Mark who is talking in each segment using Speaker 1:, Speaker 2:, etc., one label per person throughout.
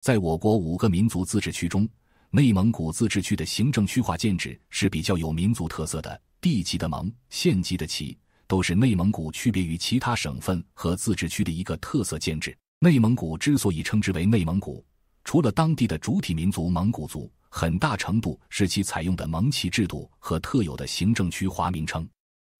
Speaker 1: 在我国五个民族自治区中，内蒙古自治区的行政区划建制是比较有民族特色的，地级的盟、县级的旗，都是内蒙古区别于其他省份和自治区的一个特色建制。内蒙古之所以称之为内蒙古，除了当地的主体民族蒙古族，很大程度是其采用的蒙旗制度和特有的行政区划名称。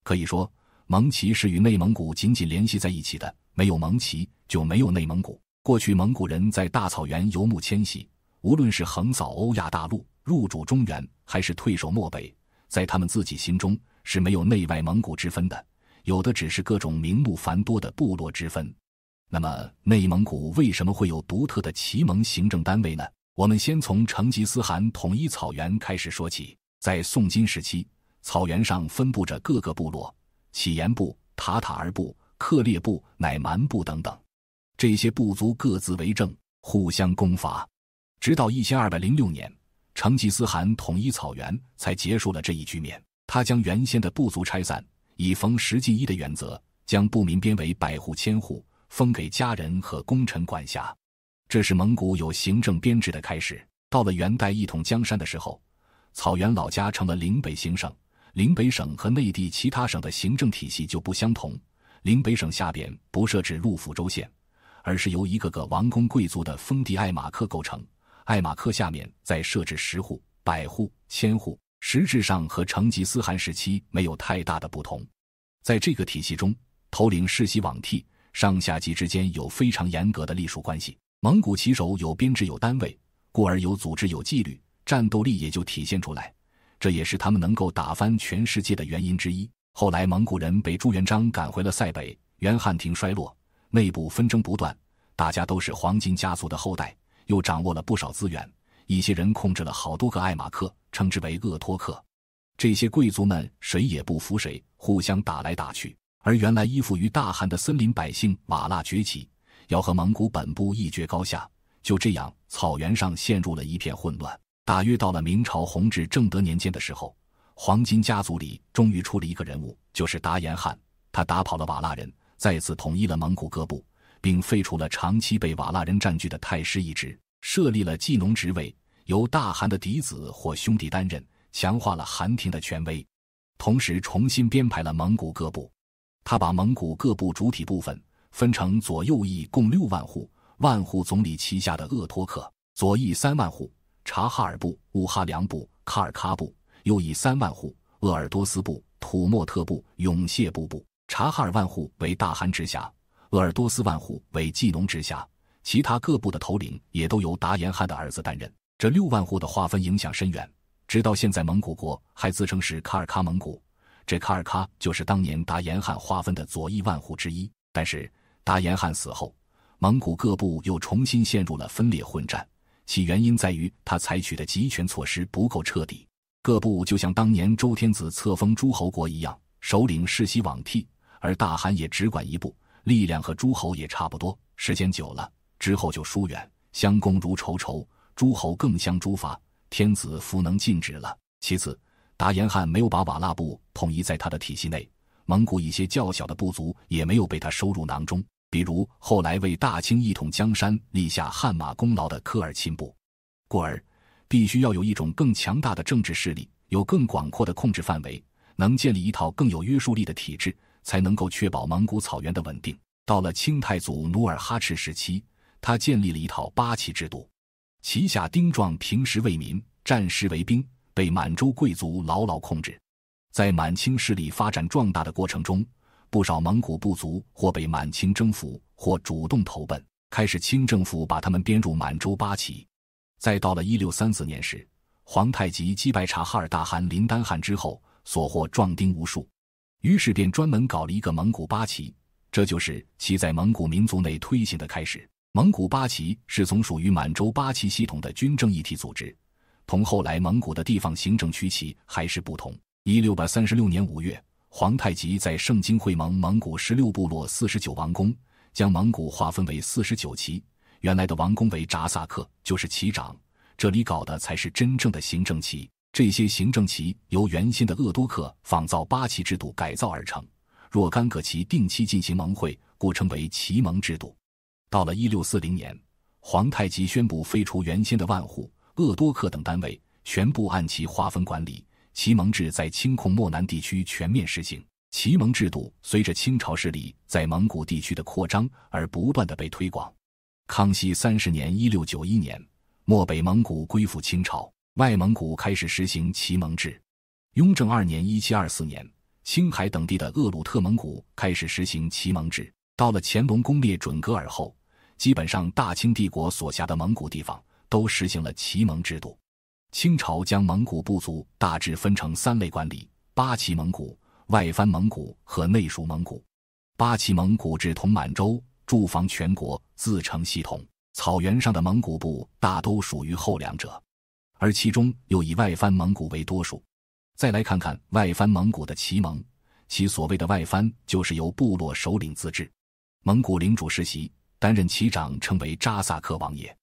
Speaker 1: 可以说，蒙旗是与内蒙古紧紧联系在一起的，没有蒙旗就没有内蒙古。过去蒙古人在大草原游牧迁徙，无论是横扫欧亚大陆、入主中原，还是退守漠北，在他们自己心中是没有内外蒙古之分的，有的只是各种名目繁多的部落之分。那么，内蒙古为什么会有独特的旗盟行政单位呢？我们先从成吉思汗统一草原开始说起。在宋金时期，草原上分布着各个部落，乞颜部、塔塔儿部、克烈部、乃蛮部等等。这些部族各自为政，互相攻伐，直到一千二百零六年，成吉思汗统一草原，才结束了这一局面。他将原先的部族拆散，以“逢十进一”的原则，将部民编为百户、千户，封给家人和功臣管辖。这是蒙古有行政编制的开始。到了元代一统江山的时候，草原老家成了岭北行省，岭北省和内地其他省的行政体系就不相同。岭北省下边不设置路、府、州、县。而是由一个个王公贵族的封地爱马克构成，爱马克下面再设置十户、百户、千户，实质上和成吉思汗时期没有太大的不同。在这个体系中，头领世袭罔替，上下级之间有非常严格的隶属关系。蒙古骑手有编制、有单位，故而有组织、有纪律，战斗力也就体现出来。这也是他们能够打翻全世界的原因之一。后来，蒙古人被朱元璋赶回了塞北，元汉庭衰落。内部分争不断，大家都是黄金家族的后代，又掌握了不少资源，一些人控制了好多个艾马克，称之为鄂托克。这些贵族们谁也不服谁，互相打来打去。而原来依附于大汗的森林百姓瓦剌崛起，要和蒙古本部一决高下。就这样，草原上陷入了一片混乱。大约到了明朝弘治正德年间的时候，黄金家族里终于出了一个人物，就是达延汗，他打跑了瓦剌人。再次统一了蒙古各部，并废除了长期被瓦剌人占据的太师一职，设立了季农职位，由大汗的嫡子或兄弟担任，强化了汗廷的权威。同时，重新编排了蒙古各部。他把蒙古各部主体部分分成左右翼，共六万户，万户总理旗下的鄂托克左翼三万户，察哈尔部、乌哈良部、喀尔喀部；右翼三万户，鄂尔多斯部、土默特部、永谢部部。察哈尔万户为大汗直辖，鄂尔多斯万户为季农直辖，其他各部的头领也都由达延汗的儿子担任。这六万户的划分影响深远，直到现在蒙古国还自称是卡尔喀蒙古。这卡尔喀就是当年达延汗划分的左翼万户之一。但是达延汗死后，蒙古各部又重新陷入了分裂混战，其原因在于他采取的集权措施不够彻底，各部就像当年周天子册封诸侯国一样，首领世袭罔替。而大汗也只管一步，力量和诸侯也差不多。时间久了之后就疏远，相公如仇仇，诸侯更相诛伐，天子弗能禁止了。其次，达延汗没有把瓦剌部统一在他的体系内，蒙古一些较小的部族也没有被他收入囊中，比如后来为大清一统江山立下汗马功劳的科尔沁部。故而，必须要有一种更强大的政治势力，有更广阔的控制范围，能建立一套更有约束力的体制。才能够确保蒙古草原的稳定。到了清太祖努尔哈赤时期，他建立了一套八旗制度，旗下丁壮平时为民，战时为兵，被满洲贵族牢牢控制。在满清势力发展壮大的过程中，不少蒙古部族或被满清征服，或主动投奔，开始清政府把他们编入满洲八旗。再到了一六三四年时，皇太极击败察哈尔大汗林丹汗之后，所获壮丁无数。于是便专门搞了一个蒙古八旗，这就是其在蒙古民族内推行的开始。蒙古八旗是从属于满洲八旗系统的军政一体组织，同后来蒙古的地方行政区旗还是不同。一六百三十六年五月，皇太极在盛京会盟蒙古十六部落四十九王宫，将蒙古划分为四十九旗，原来的王宫为札萨克，就是旗长。这里搞的才是真正的行政旗。这些行政旗由原先的鄂多克仿造八旗制度改造而成，若干个旗定期进行盟会，故称为旗盟制度。到了一六四零年，皇太极宣布废除原先的万户、鄂多克等单位，全部按旗划分管理，旗盟制在清控漠南地区全面实行。旗盟制度随着清朝势力在蒙古地区的扩张而不断的被推广。康熙三十年（一六九一年），漠北蒙古归附清朝。外蒙古开始实行旗盟制。雍正二年（一七二四年），青海等地的厄鲁特蒙古开始实行旗盟制。到了乾隆攻灭准格尔后，基本上大清帝国所辖的蒙古地方都实行了旗盟制度。清朝将蒙古部族大致分成三类管理：八旗蒙古、外藩蒙古和内属蒙古。八旗蒙古制同满洲，驻防全国，自成系统。草原上的蒙古部大都属于后两者。而其中又以外藩蒙古为多数。再来看看外藩蒙古的旗盟，其所谓的外藩，就是由部落首领自治，蒙古领主世袭担任旗长，称为扎萨克王爷。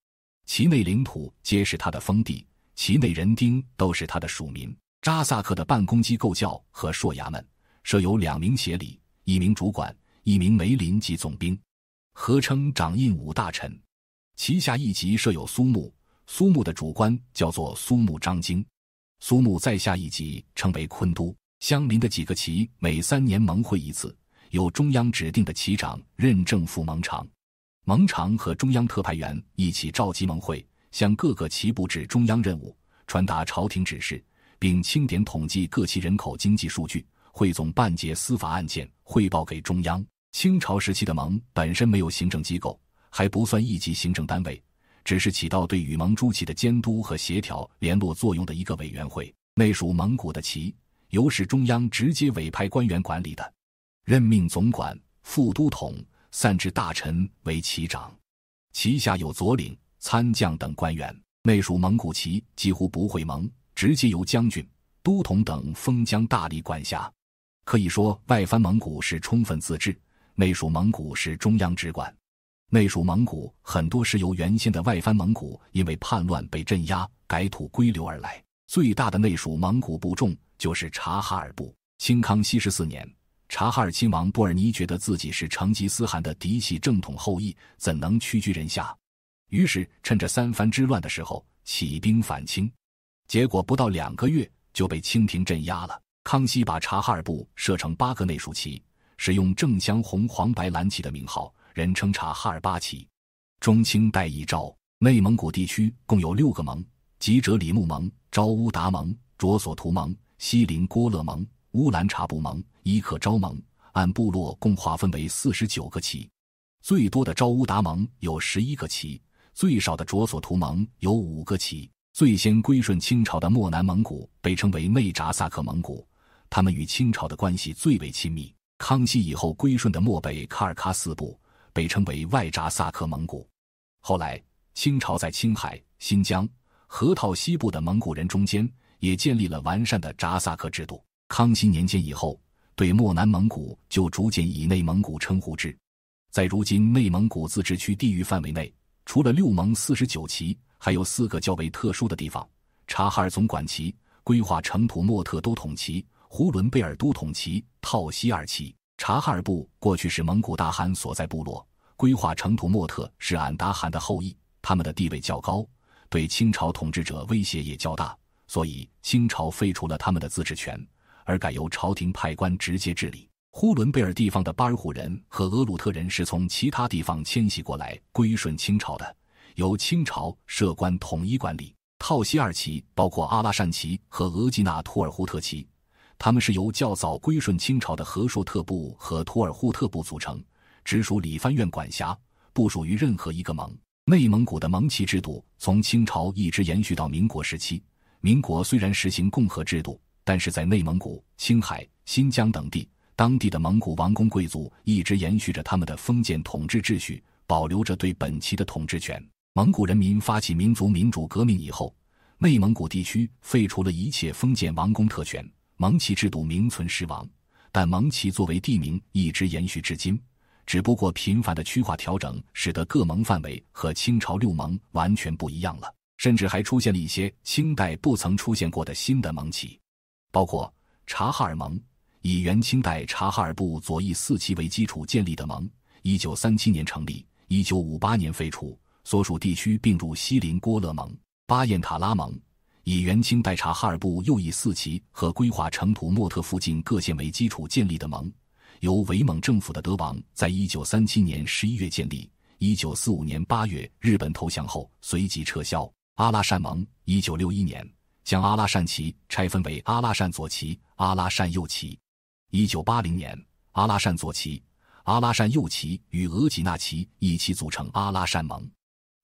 Speaker 1: 旗内领土皆是他的封地，旗内人丁都是他的属民。扎萨克的办公机构教和硕衙门，设有两名协理，一名主管，一名梅林及总兵，合称掌印五大臣。旗下一级设有苏木。苏木的主官叫做苏木张京，苏木在下一级称为昆都。相邻的几个旗每三年盟会一次，由中央指定的旗长任政府盟长。盟长和中央特派员一起召集盟会，向各个旗布置中央任务，传达朝廷指示，并清点统计各旗人口、经济数据，汇总办结司法案件，汇报给中央。清朝时期的盟本身没有行政机构，还不算一级行政单位。只是起到对与蒙诸旗的监督和协调联络作用的一个委员会，内属蒙古的旗由使中央直接委派官员管理的，任命总管、副都统、散置大臣为旗长，旗下有左领、参将等官员。内属蒙古旗几乎不会蒙，直接由将军、都统等封疆大吏管辖。可以说，外藩蒙古是充分自治，内属蒙古是中央直管。内属蒙古很多是由原先的外藩蒙古因为叛乱被镇压改土归流而来。最大的内属蒙古部众就是察哈尔部。清康熙十四年，察哈尔亲王布尔尼觉得自己是成吉思汗的嫡系正统后裔，怎能屈居人下？于是趁着三藩之乱的时候起兵反清，结果不到两个月就被清廷镇压了。康熙把察哈尔部设成八个内属旗，使用正镶红、黄、白、蓝旗的名号。人称察哈尔巴旗，中清代一兆。内蒙古地区共有六个盟：吉哲里木盟、昭乌达盟、卓索图盟、锡林郭勒盟、乌兰察布盟、伊克昭盟。按部落共划分为四十九个旗，最多的昭乌达盟有十一个旗，最少的卓索图盟有五个旗。最先归顺清朝的漠南蒙古被称为内札萨克蒙古，他们与清朝的关系最为亲密。康熙以后归顺的漠北喀尔喀四部。被称为外扎萨克蒙古，后来清朝在青海、新疆、河套西部的蒙古人中间也建立了完善的扎萨克制度。康熙年间以后，对漠南蒙古就逐渐以内蒙古称呼制。在如今内蒙古自治区地域范围内，除了六盟四十九旗，还有四个较为特殊的地方：察哈尔总管旗、规划成土默特都统旗、呼伦贝尔都统旗、套西二旗。察哈尔部过去是蒙古大汗所在部落，规划成土默特是俺答汗的后裔，他们的地位较高，对清朝统治者威胁也较大，所以清朝废除了他们的自治权，而改由朝廷派官直接治理。呼伦贝尔地方的巴尔虎人和额鲁特人是从其他地方迁徙过来归顺清朝的，由清朝设官统一管理。套西二旗包括阿拉善旗和额济纳土尔扈特旗。他们是由较早归顺清朝的和硕特部和土尔扈特部组成，直属理藩院管辖，不属于任何一个盟。内蒙古的蒙旗制度从清朝一直延续到民国时期。民国虽然实行共和制度，但是在内蒙古、青海、新疆等地，当地的蒙古王公贵族一直延续着他们的封建统治秩序，保留着对本旗的统治权。蒙古人民发起民族民主革命以后，内蒙古地区废除了一切封建王公特权。蒙旗制度名存实亡，但蒙旗作为地名一直延续至今。只不过频繁的区划调整，使得各盟范围和清朝六盟完全不一样了，甚至还出现了一些清代不曾出现过的新的盟旗，包括察哈尔盟，以元清代察哈尔部左翼四旗为基础建立的盟，一九三七年成立，一九五八年废除，所属地区并入锡林郭勒盟、巴彦塔拉盟。以元清代察哈尔部右翼四旗和规划成土莫特附近各县为基础建立的盟，由伪蒙政府的德王在一九三七年十一月建立。一九四五年八月日本投降后，随即撤销阿拉善盟。一九六一年将阿拉善旗拆分为阿拉善左旗、阿拉善右旗。一九八零年，阿拉善左旗、阿拉善右旗与额济纳旗一起组成阿拉善盟。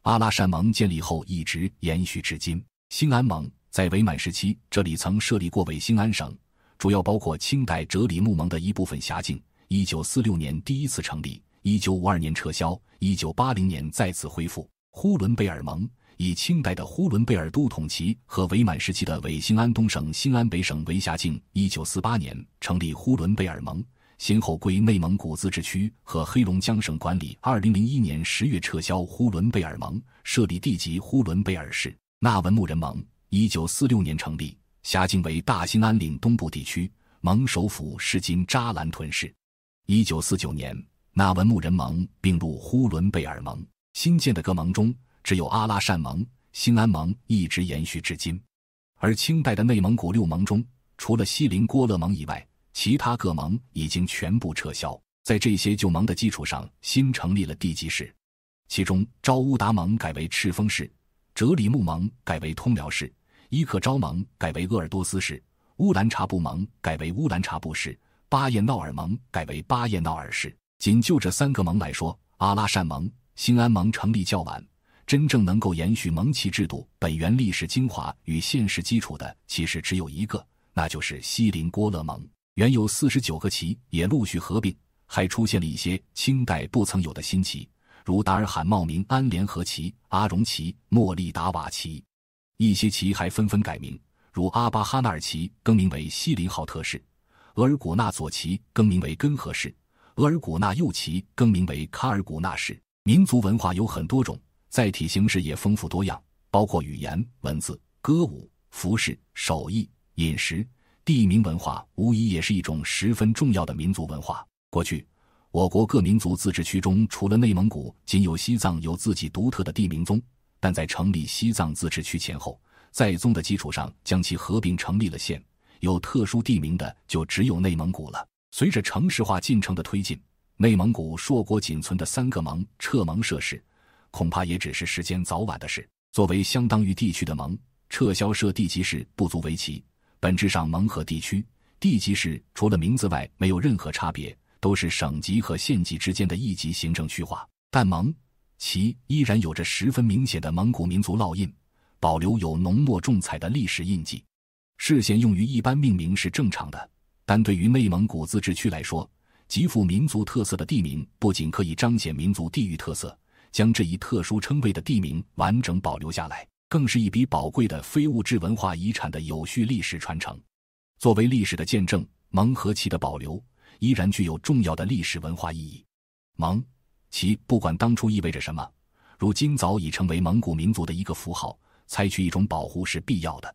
Speaker 1: 阿拉善盟建立后一直延续至今。兴安盟在伪满时期，这里曾设立过伪兴安省，主要包括清代哲里木盟的一部分辖境。一九四六年第一次成立，一九五二年撤销，一九八零年再次恢复。呼伦贝尔盟以清代的呼伦贝尔都统旗和伪满时期的伪兴安东省、兴安北省为辖境。一九四八年成立呼伦贝尔盟，先后归内蒙古自治区和黑龙江省管理。二零零一年十月撤销呼伦贝尔盟，设立地级呼伦贝尔市。纳文牧人盟，一九四六年成立，辖境为大兴安岭东部地区。盟首府是今扎兰屯市。一九四九年，纳文牧人盟并入呼伦贝尔盟。新建的各盟中，只有阿拉善盟、兴安盟一直延续至今。而清代的内蒙古六盟中，除了锡林郭勒盟以外，其他各盟已经全部撤销。在这些旧盟的基础上，新成立了地级市，其中昭乌达盟改为赤峰市。哲里木盟改为通辽市，伊克昭盟改为鄂尔多斯市，乌兰察布盟改为乌兰察布市，巴彦淖尔盟改为巴彦淖尔市。仅就这三个盟来说，阿拉善盟、兴安盟成立较晚，真正能够延续蒙旗制度本源历史精华与现实基础的，其实只有一个，那就是锡林郭勒盟。原有四十九个旗也陆续合并，还出现了一些清代不曾有的新旗。如达尔罕冒名安联合旗、阿荣旗、莫力达瓦旗，一些旗还纷纷改名，如阿巴哈纳尔旗更名为锡林浩特市，额尔古纳左旗更名为根河市，额尔古纳右旗更名为卡尔古纳市。民族文化有很多种，载体形式也丰富多样，包括语言、文字、歌舞、服饰、手艺、饮食、地名文化，无疑也是一种十分重要的民族文化。过去。我国各民族自治区中，除了内蒙古，仅有西藏有自己独特的地名宗。但在成立西藏自治区前后，在宗的基础上将其合并成立了县，有特殊地名的就只有内蒙古了。随着城市化进程的推进，内蒙古硕果仅存的三个盟撤盟设市，恐怕也只是时间早晚的事。作为相当于地区的盟，撤销设地级市不足为奇。本质上，盟和地区、地级市除了名字外没有任何差别。都是省级和县级之间的一级行政区划，但蒙旗依然有着十分明显的蒙古民族烙印，保留有浓墨重彩的历史印记。事先用于一般命名是正常的，但对于内蒙古自治区来说，极富民族特色的地名不仅可以彰显民族地域特色，将这一特殊称谓的地名完整保留下来，更是一笔宝贵的非物质文化遗产的有序历史传承。作为历史的见证，蒙和旗的保留。依然具有重要的历史文化意义。蒙，其不管当初意味着什么，如今早已成为蒙古民族的一个符号。采取一种保护是必要的。